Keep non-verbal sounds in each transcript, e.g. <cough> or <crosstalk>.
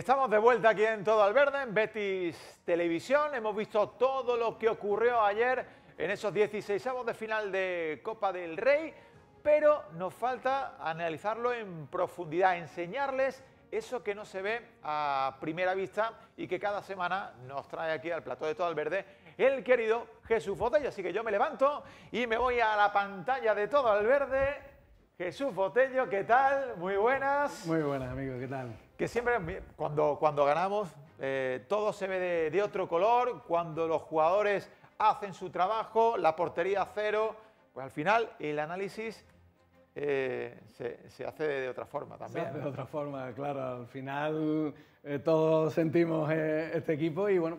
Estamos de vuelta aquí en Todo al Verde, en Betis Televisión. Hemos visto todo lo que ocurrió ayer en esos 16 avos de final de Copa del Rey, pero nos falta analizarlo en profundidad, enseñarles eso que no se ve a primera vista y que cada semana nos trae aquí al plató de Todo al Verde el querido Jesús Botello. Así que yo me levanto y me voy a la pantalla de Todo al Verde. Jesús Botello, ¿qué tal? Muy buenas. Muy buenas, amigo, ¿qué tal? que siempre cuando, cuando ganamos eh, todo se ve de, otro color, cuando los jugadores hacen su trabajo, la portería cero, pues al final el análisis eh, se, se, hace de, otra forma también. Se hace de otra forma, claro, al final eh, todos sentimos este equipo y bueno,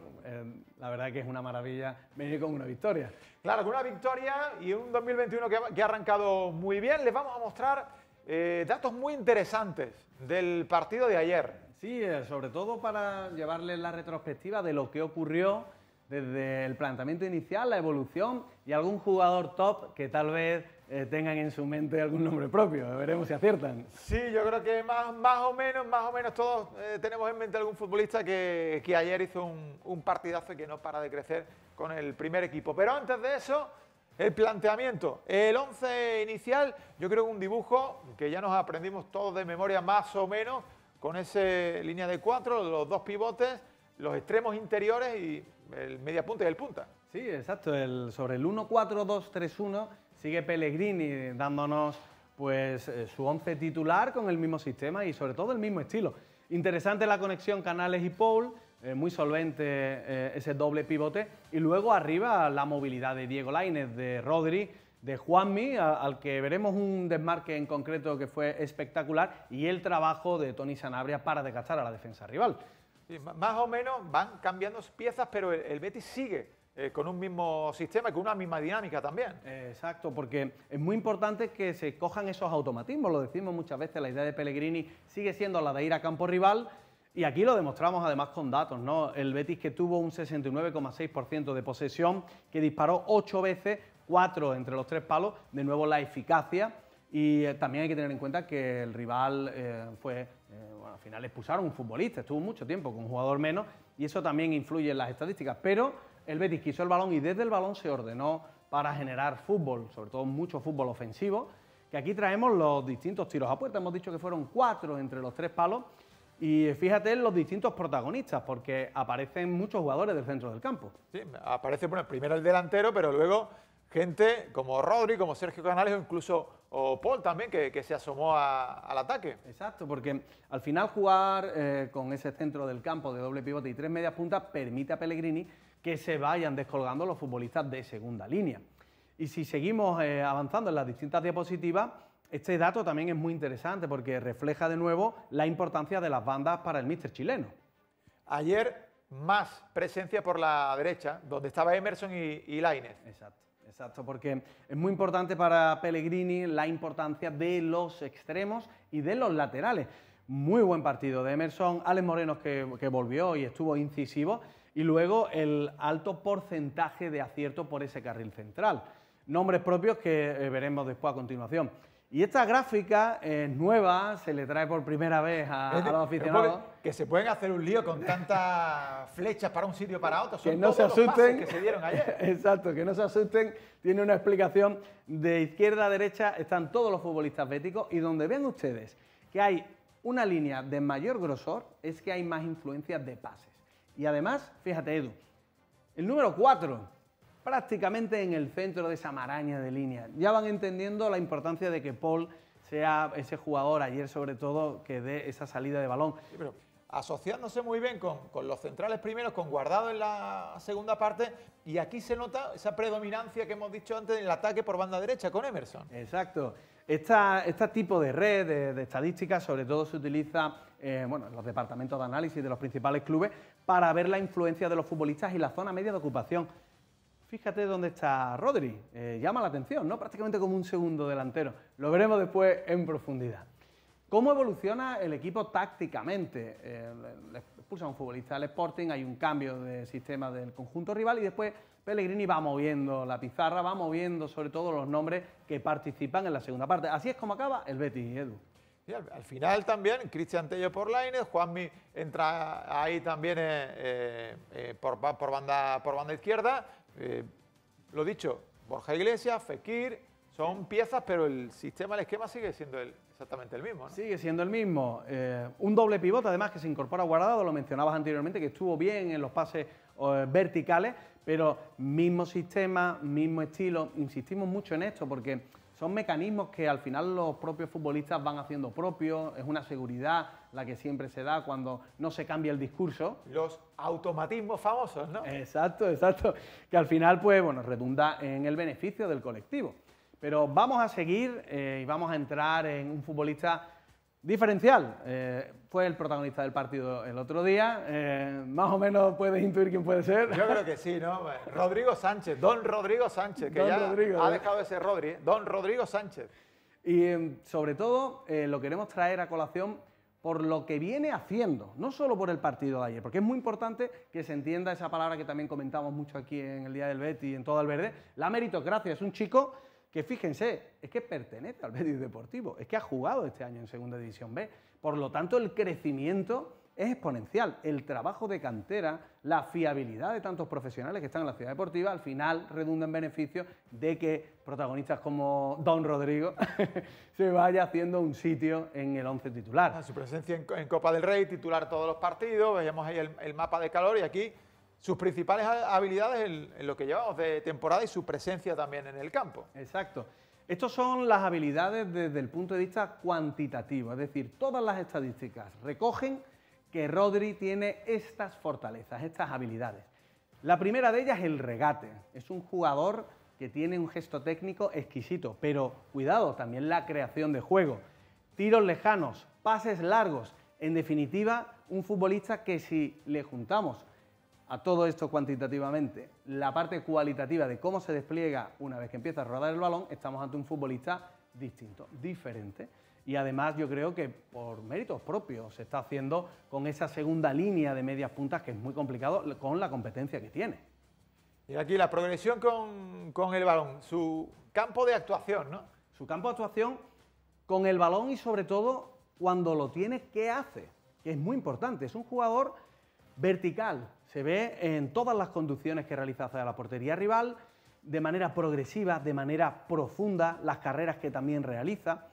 la verdad que es una maravilla venir con una victoria. Claro, con una victoria y un 2021 que ha, que ha arrancado muy bien, les vamos a mostrar eh, datos muy interesantes del partido de ayer. Sí, eh, sobre todo para llevarles la retrospectiva de lo que ocurrió desde el planteamiento inicial, la evolución y algún jugador top que tal vez eh, tengan en su mente algún nombre propio. Veremos si aciertan. Sí, yo creo que más, más o menos, más o menos todos tenemos en mente algún futbolista que, que ayer hizo un, partidazo partidazo que no para de crecer con el primer equipo. Pero antes de eso, el planteamiento. El 11 inicial, yo creo que un dibujo que ya nos aprendimos todos de memoria más o menos, con esa línea de cuatro, los dos pivotes, los extremos interiores y el media punta y el punta. Sí, exacto. El, sobre el 1-4-2-3-1 sigue Pellegrini dándonos pues, eh, su once titular con el mismo sistema y sobre todo el mismo estilo. Interesante la conexión Canales y Paul eh, muy solvente eh, ese doble pivote. Y luego arriba la movilidad de Diego Lainez, de Rodri, de Juanmi, al que veremos un desmarque en concreto que fue espectacular, y el trabajo de Tony Sanabria para desgastar a la defensa rival. más o menos van cambiando piezas, pero el, Betis sigue eh, con un mismo sistema y con una misma dinámica también. Exacto, porque es muy importante que se cojan esos automatismos, lo decimos muchas veces, la idea de Pellegrini sigue siendo la de ir a campo rival y aquí lo demostramos además con datos, ¿no? El Betis que tuvo un 69,6% de posesión, que disparó 8 veces, 4 entre los tres palos, de nuevo la eficacia. Y eh, también hay que tener en cuenta que el rival eh, fue, eh, bueno, al final expulsaron un futbolista, estuvo mucho tiempo con un jugador menos, y eso también influye en las estadísticas. Pero el Betis quiso el balón y desde el balón se ordenó para generar fútbol, sobre todo mucho fútbol ofensivo, que aquí traemos los distintos tiros a puerta. Hemos dicho que fueron 4 entre los tres palos y fíjate en los distintos protagonistas, porque aparecen muchos jugadores del centro del campo. Sí, aparece primero el delantero, pero luego gente como Rodri, como Sergio Canales o incluso Paul también, que, se asomó al ataque. Exacto, porque al final jugar eh, con ese centro del campo de doble pivote y tres medias puntas permite a Pellegrini que se vayan descolgando los futbolistas de segunda línea. Y si seguimos eh, avanzando en las distintas diapositivas, este dato también es muy interesante porque refleja de nuevo la importancia de las bandas para el míster chileno. Ayer más presencia por la derecha, donde estaba Emerson y, Lainez. Exacto. Exacto, porque es muy importante para Pellegrini la importancia de los extremos y de los laterales. Muy buen partido de Emerson, Alex Moreno que, volvió y estuvo incisivo, y luego el alto porcentaje de acierto por ese carril central. Nombres propios que eh, veremos después a continuación. Y esta gráfica es eh, nueva, se le trae por primera vez a, los aficionados. Que se pueden hacer un lío con tantas flechas para un sitio para otro. Son que no se asusten. que se dieron ayer. <laughs> Exacto, que no se asusten. Tiene una explicación de izquierda a derecha están todos los futbolistas béticos y donde ven ustedes que hay una línea de mayor grosor es que hay más influencias de pases. Y además, fíjate Edu, el número 4 prácticamente en el centro de esa maraña de líneas. Ya van entendiendo la importancia de que Paul sea ese jugador ayer sobre todo que dé esa salida de balón. pero asociándose muy bien con, los centrales primeros, con Guardado en la segunda parte, y aquí se nota esa predominancia que hemos dicho antes en el ataque por banda derecha con Emerson. Exacto. Esta, este tipo de red, de, estadísticas, sobre todo se utiliza eh, bueno, en los departamentos de análisis de los principales clubes para ver la influencia de los futbolistas y la zona media de ocupación. Fíjate dónde está Rodri. Eh, llama la atención, ¿no? Prácticamente como un segundo delantero. Lo veremos después en profundidad. ¿Cómo evoluciona el equipo tácticamente? Eh, expulsa un futbolista al Sporting, hay un cambio de sistema del conjunto rival y después Pellegrini va moviendo la pizarra, va moviendo sobre todo los nombres que participan en la segunda parte. Así es como acaba el Betis, Edu. Y al, al, final también, Cristian Tello por Lainez, Juanmi entra ahí también eh, eh, por, banda, por banda izquierda eh, lo dicho, Borja Iglesias, Fekir, son piezas, pero el sistema, el esquema sigue siendo el, exactamente el mismo. Sigue siendo el mismo. Eh, un doble pivote, además, que se incorpora Guardado, lo mencionabas anteriormente, que estuvo bien en los pases verticales, pero mismo sistema, mismo estilo. Insistimos mucho en esto porque son mecanismos que al final los propios futbolistas van haciendo propios, es una seguridad la que siempre se da cuando no se cambia el discurso. Los automatismos famosos, ¿no? Exacto, exacto, que al final pues bueno, redunda en el beneficio del colectivo. Pero vamos a seguir eh, y vamos a entrar en un futbolista Diferencial. Eh, fue el protagonista del partido el otro día. Eh, más o menos puedes intuir quién puede ser. Yo creo que sí, ¿no? <laughs> Rodrigo Sánchez, don Rodrigo Sánchez, que ya ha eh. dejado de ser Rodri, don Rodrigo Sánchez. Y em, sobre todo lo queremos traer a colación por lo que viene haciendo, no solo por el partido de ayer, porque es muy importante que se entienda esa palabra que también comentamos mucho aquí en el Día del Betty y en todo el verde, la meritocracia. Es un chico que fíjense, es que pertenece al Medio Deportivo, es que ha jugado este año en Segunda División B. Por lo tanto, el crecimiento es exponencial. El trabajo de cantera, la fiabilidad de tantos profesionales que están en la ciudad deportiva, al final redunda en beneficio de que protagonistas como Don Rodrigo <laughs> se vaya haciendo un sitio en el 11 titular. Ah, su presencia en, Copa del Rey, titular todos los partidos, veíamos ahí el mapa de calor y aquí sus principales habilidades en, lo que llevamos de temporada y su presencia también en el campo. Exacto. Estas son las habilidades desde el punto de vista cuantitativo, es decir, todas las estadísticas recogen que Rodri tiene estas fortalezas, estas habilidades. La primera de ellas es el regate. Es un jugador que tiene un gesto técnico exquisito, pero cuidado, también la creación de juego. Tiros lejanos, pases largos, en definitiva, un futbolista que si le juntamos a todo esto cuantitativamente la parte cualitativa de cómo se despliega una vez que empieza a rodar el balón, estamos ante un futbolista distinto, diferente. Y además yo creo que por méritos propios se está haciendo con esa segunda línea de medias puntas que es muy complicado con la competencia que tiene. Y aquí la progresión con, el balón, su campo de actuación, ¿no? Su campo de actuación con el balón y sobre todo cuando lo tiene ¿qué hace? Que es muy importante, es un jugador vertical, se ve en todas las conducciones que realiza hacia la portería rival, de manera progresiva, de manera profunda, las carreras que también realiza.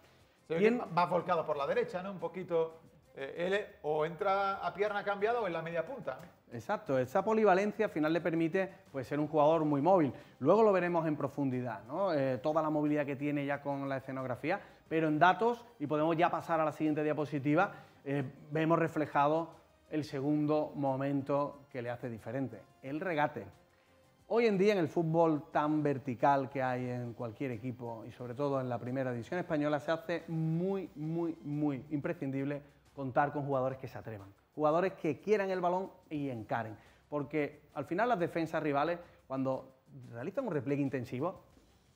Se Bien, va volcado por la derecha, ¿no? Un poquito. Eh, o entra a pierna cambiada o en la media punta. Exacto, esa polivalencia al final le permite pues, ser un jugador muy móvil. Luego lo veremos en profundidad, eh, toda la movilidad que tiene ya con la escenografía, pero en datos, y podemos ya pasar a la siguiente diapositiva, eh, vemos reflejado el segundo momento que le hace diferente, el regate. Hoy en día en el fútbol tan vertical que hay en cualquier equipo y sobre todo en la primera división española se hace muy, muy, muy imprescindible contar con jugadores que se atrevan, jugadores que quieran el balón y encaren, porque al final las defensas rivales cuando realizan un repliegue intensivo,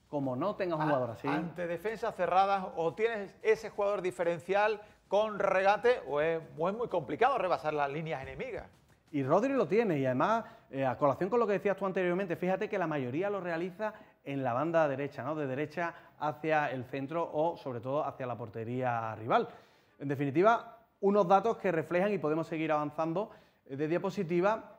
como no tengas un ah, jugador así... Ante defensas cerradas o tienes ese jugador diferencial con regate o es, muy complicado rebasar las líneas enemigas. Y Rodri lo tiene, y además, eh, a colación con lo que decías tú anteriormente, fíjate que la mayoría lo realiza en la banda derecha, ¿no? De derecha hacia el centro o sobre todo hacia la portería rival. En definitiva, unos datos que reflejan y podemos seguir avanzando eh, de diapositiva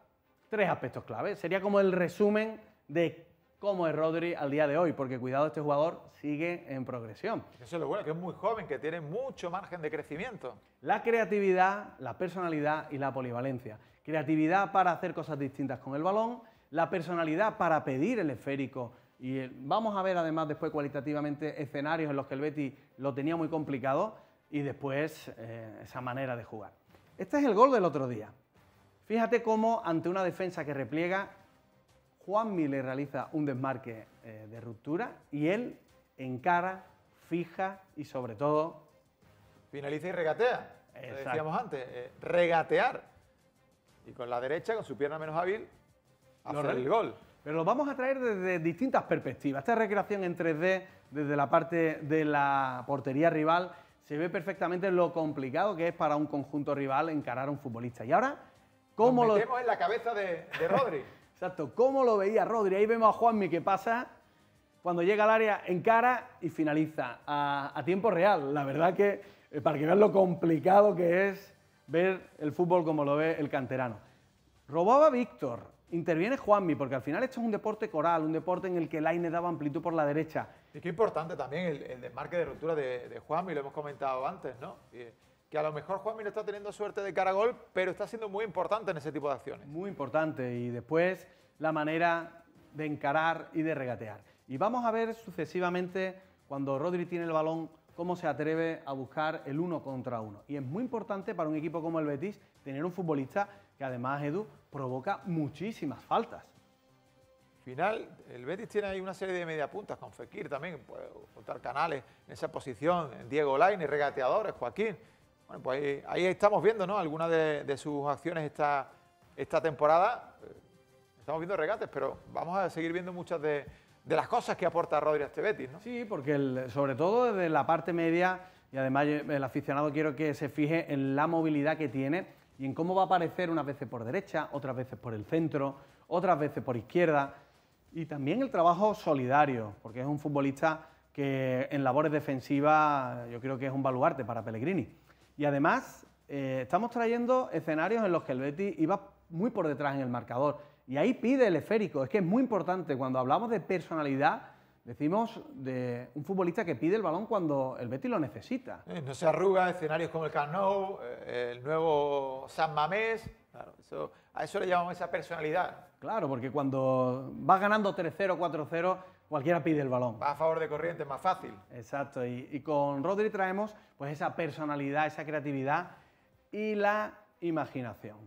tres aspectos clave. Sería como el resumen de como es Rodri al día de hoy, porque cuidado, este jugador sigue en progresión. Eso es lo bueno, que es muy joven, que tiene mucho margen de crecimiento. La creatividad, la personalidad y la polivalencia. Creatividad para hacer cosas distintas con el balón, la personalidad para pedir el esférico. Y eh, vamos a ver además después cualitativamente escenarios en los que el Betty lo tenía muy complicado y después eh, esa manera de jugar. Este es el gol del otro día. Fíjate cómo ante una defensa que repliega Juan le realiza un desmarque eh, de ruptura y él encara, fija y sobre todo... Finaliza y regatea. Lo decíamos antes, eh, regatear. Y con la derecha, con su pierna menos hábil, hacer el gol. Pero lo vamos a traer desde distintas perspectivas. Esta recreación en 3D, desde la parte de la portería rival, se ve perfectamente lo complicado que es para un conjunto rival encarar a un futbolista. Y ahora, ¿cómo lo. Tenemos en la cabeza de, de Rodri. Exacto, ¿cómo lo veía Rodri? Ahí vemos a Juanmi que pasa cuando llega al área en cara y finaliza a, tiempo real. La verdad que eh, para que veas lo complicado que es ver el fútbol como lo ve el canterano. Robaba Víctor, interviene Juanmi, porque al final esto es un deporte coral, un deporte en el que el aire daba amplitud por la derecha. Y qué importante también el, desmarque de ruptura de, Juanmi, lo hemos comentado antes, ¿no? Eh, que a lo mejor Juanmi no está teniendo suerte de cara a gol, pero está siendo muy importante en ese tipo de acciones. Muy importante y después la manera de encarar y de regatear. Y vamos a ver sucesivamente cuando Rodri tiene el balón cómo se atreve a buscar el uno contra uno. Y es muy importante para un equipo como el Betis tener un futbolista que además, Edu, provoca muchísimas faltas. Final, el Betis tiene ahí una serie de media puntas... con Fekir también, puede contar canales en esa posición, Diego y regateadores, Joaquín. Pues, eh, ahí, estamos viendo, Algunas de, sus acciones esta, esta temporada. Eh, estamos viendo regates, pero vamos a seguir viendo muchas de, las cosas que aporta Rodri a este Sí, porque sobre todo desde la parte media, y además el aficionado quiero que se fije en la movilidad que tiene y en cómo va a aparecer unas veces por derecha, otras veces por el centro, otras veces por izquierda. Y también el trabajo solidario, porque es un futbolista que en labores defensivas yo creo que es un baluarte para Pellegrini. Y además, eh, estamos trayendo escenarios en los que el Betis iba muy por detrás en el marcador. Y ahí pide el esférico. Es que es muy importante. Cuando hablamos de personalidad, decimos de un futbolista que pide el balón cuando el Betis lo necesita. Eh, no se arruga escenarios como el Carnot, eh, el nuevo San Mamés. Claro, eso, a eso le llamamos esa personalidad. Claro, porque cuando vas ganando 3-0, 4-0 cualquiera pide el balón. Va a favor de corriente, más fácil. Exacto, y, con Rodri traemos pues esa personalidad, esa creatividad y la imaginación.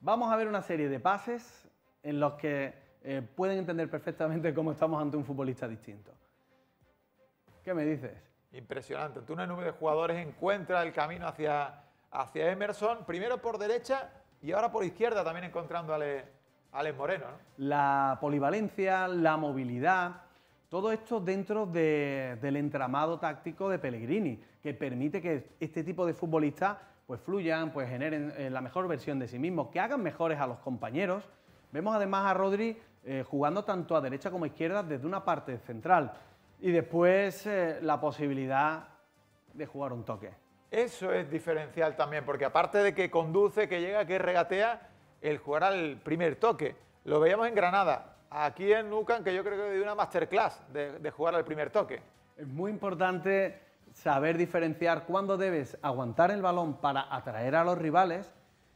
Vamos a ver una serie de pases en los que eh, pueden entender perfectamente cómo estamos ante un futbolista distinto. ¿Qué me dices? Impresionante. tú una nube de jugadores encuentra el camino hacia, hacia Emerson, primero por derecha y ahora por izquierda también encontrando a Les Moreno. La polivalencia, la movilidad, todo esto dentro del entramado táctico de Pellegrini, que permite que este tipo de futbolistas pues fluyan, pues generen eh, la mejor versión de sí mismos, que hagan mejores a los compañeros. Vemos además a Rodri eh, jugando tanto a derecha como a izquierda desde una parte central y después eh, la posibilidad de jugar un toque. Eso es diferencial también, porque aparte de que conduce, que llega, que regatea, el jugar al primer toque. Lo veíamos en Granada, aquí en Nucan, que yo creo que di una masterclass de, de jugar al primer toque. Es muy importante saber diferenciar cuándo debes aguantar el balón para atraer a los rivales,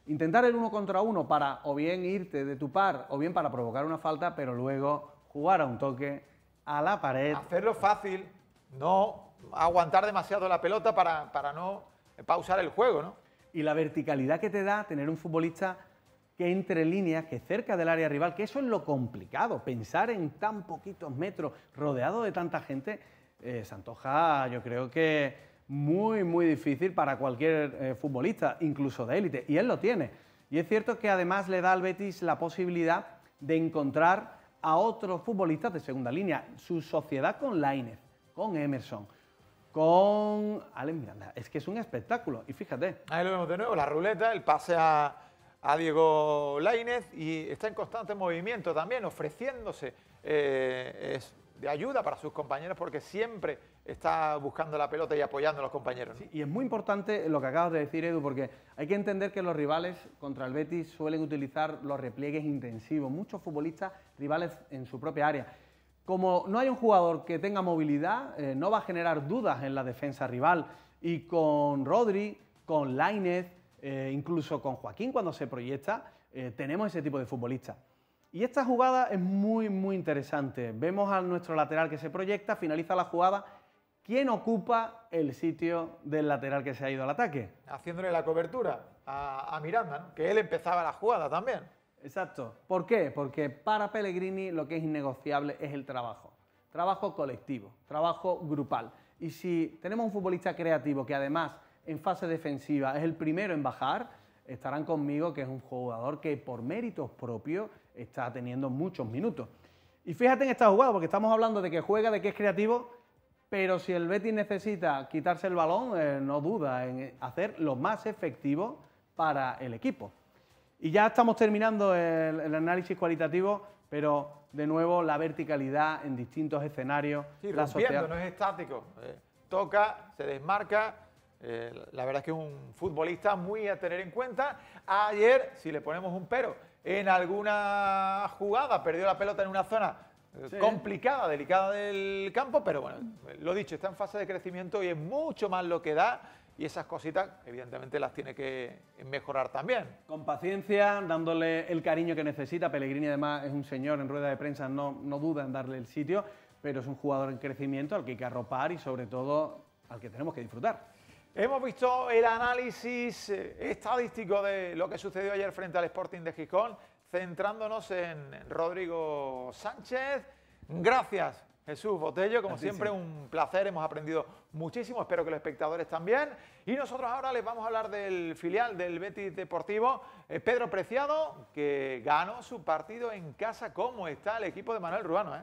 intentar el uno contra uno para o bien irte de tu par o bien para provocar una falta, pero luego jugar a un toque a la pared. Hacerlo fácil, no aguantar demasiado la pelota para, no pausar el juego, Y la verticalidad que te da tener un futbolista que entre líneas, que cerca del área rival, que eso es lo complicado, pensar en tan poquitos metros, rodeado de tanta gente, eh, se antoja, yo creo que muy, muy difícil para cualquier eh, futbolista, incluso de élite, y él lo tiene. Y es cierto que además le da al Betis la posibilidad de encontrar a otros futbolistas de segunda línea, su sociedad con Lainez, con Emerson, con Alex Miranda. Es que es un espectáculo. Y fíjate. Ahí lo vemos de nuevo, la ruleta, el pase a, a Diego Lainez y está en constante movimiento también, ofreciéndose eh, de ayuda para sus compañeros porque siempre está buscando la pelota y apoyando a los compañeros. y es muy importante lo que acabas de decir, Edu, porque hay que entender que los rivales contra el Betis suelen utilizar los repliegues intensivos, muchos futbolistas rivales en su propia área. Como no hay un jugador que tenga movilidad, eh, no va a generar dudas en la defensa rival. Y con Rodri, con Lainez, eh, incluso con Joaquín cuando se proyecta, eh, tenemos ese tipo de futbolista. Y esta jugada es muy, muy interesante. Vemos a nuestro lateral que se proyecta, finaliza la jugada. ¿Quién ocupa el sitio del lateral que se ha ido al ataque? Haciéndole la cobertura a, Miranda, que él empezaba la jugada también. Exacto. ¿Por qué? Porque para Pellegrini lo que es innegociable es el trabajo. Trabajo colectivo, trabajo grupal. Y si tenemos un futbolista creativo que además en fase defensiva es el primero en bajar, estarán conmigo que es un jugador que por méritos propios está teniendo muchos minutos. Y fíjate en esta jugada, porque estamos hablando de que juega, de que es creativo, pero si el Betis necesita quitarse el balón, eh, no duda en hacer lo más efectivo para el equipo. Y ya estamos terminando el, análisis cualitativo, pero de nuevo la verticalidad en distintos escenarios. Sí, la sociedad no es estático. Eh, toca, se desmarca eh, la verdad es que es un futbolista muy a tener en cuenta. Ayer, si le ponemos un pero, en alguna jugada perdió la pelota en una zona eh, complicada, delicada del campo, pero bueno, lo dicho, está en fase de crecimiento y es mucho más lo que da y esas cositas, evidentemente, las tiene que mejorar también. Con paciencia, dándole el cariño que necesita. Pellegrini, además, es un señor en rueda de prensa, no, no duda en darle el sitio, pero es un jugador en crecimiento al que hay que arropar y, sobre todo, al que tenemos que disfrutar. Hemos visto el análisis eh, estadístico de lo que sucedió ayer frente al Sporting de Gijón, centrándonos en Rodrigo Sánchez. Gracias, Jesús Botello. Como siempre, un placer. Hemos aprendido muchísimo. Espero que los espectadores también. Y nosotros ahora les vamos a hablar del filial del Betis Deportivo, eh, Pedro Preciado, que ganó su partido en casa. ¿Cómo está el equipo de Manuel Ruano? ¿eh?